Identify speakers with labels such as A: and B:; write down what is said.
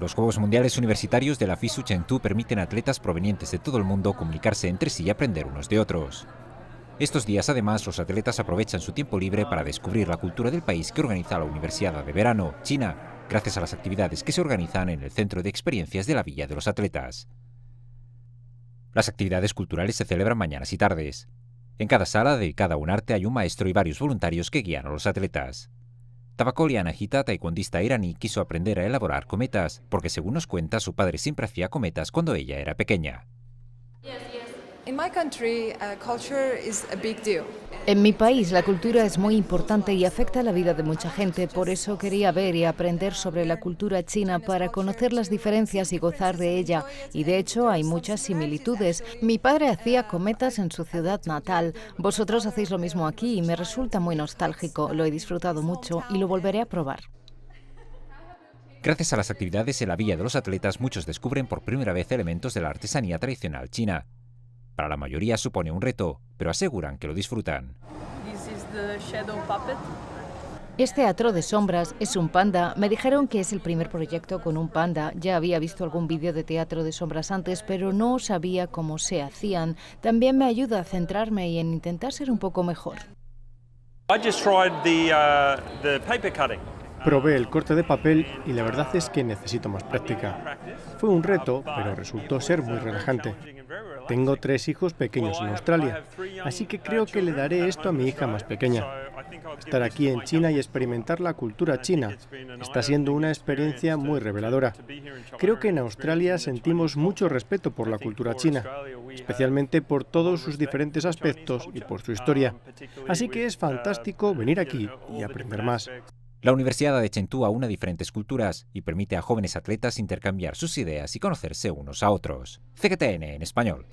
A: Los Juegos Mundiales Universitarios de la FISU Chengdu permiten a atletas provenientes de todo el mundo comunicarse entre sí y aprender unos de otros. Estos días, además, los atletas aprovechan su tiempo libre para descubrir la cultura del país que organiza la Universidad de Verano, China, gracias a las actividades que se organizan en el Centro de Experiencias de la Villa de los Atletas. Las actividades culturales se celebran mañanas y tardes. En cada sala de cada un arte hay un maestro y varios voluntarios que guían a los atletas. Tabacolian, y taekwondista iraní, quiso aprender a elaborar cometas, porque según nos cuenta, su padre siempre hacía cometas cuando ella era pequeña.
B: Uh,
C: en mi país la cultura es muy importante y afecta la vida de mucha gente, por eso quería ver y aprender sobre la cultura china para conocer las diferencias y gozar de ella. Y de hecho hay muchas similitudes. Mi padre hacía cometas en su ciudad natal. Vosotros hacéis lo mismo aquí y me resulta muy nostálgico. Lo he disfrutado mucho y lo volveré a probar.
A: Gracias a las actividades en la vía de los Atletas, muchos descubren por primera vez elementos de la artesanía tradicional china. Para la mayoría supone un reto, pero aseguran que lo disfrutan.
C: Este teatro de sombras, es un panda. Me dijeron que es el primer proyecto con un panda. Ya había visto algún vídeo de teatro de sombras antes, pero no sabía cómo se hacían. También me ayuda a centrarme y en intentar ser un poco mejor.
A: Uh,
B: Probé el corte de papel y la verdad es que necesito más práctica. Fue un reto, pero resultó ser muy relajante. Tengo tres hijos pequeños en Australia, así que creo que le daré esto a mi hija más pequeña. Estar aquí en China y experimentar la cultura china está siendo una experiencia muy reveladora. Creo que en Australia sentimos mucho respeto por la cultura china, especialmente por todos sus diferentes aspectos y por su historia. Así que es fantástico
A: venir aquí y aprender más. La universidad de Chentú una diferentes culturas y permite a jóvenes atletas intercambiar sus ideas y conocerse unos a otros. CGTN en español.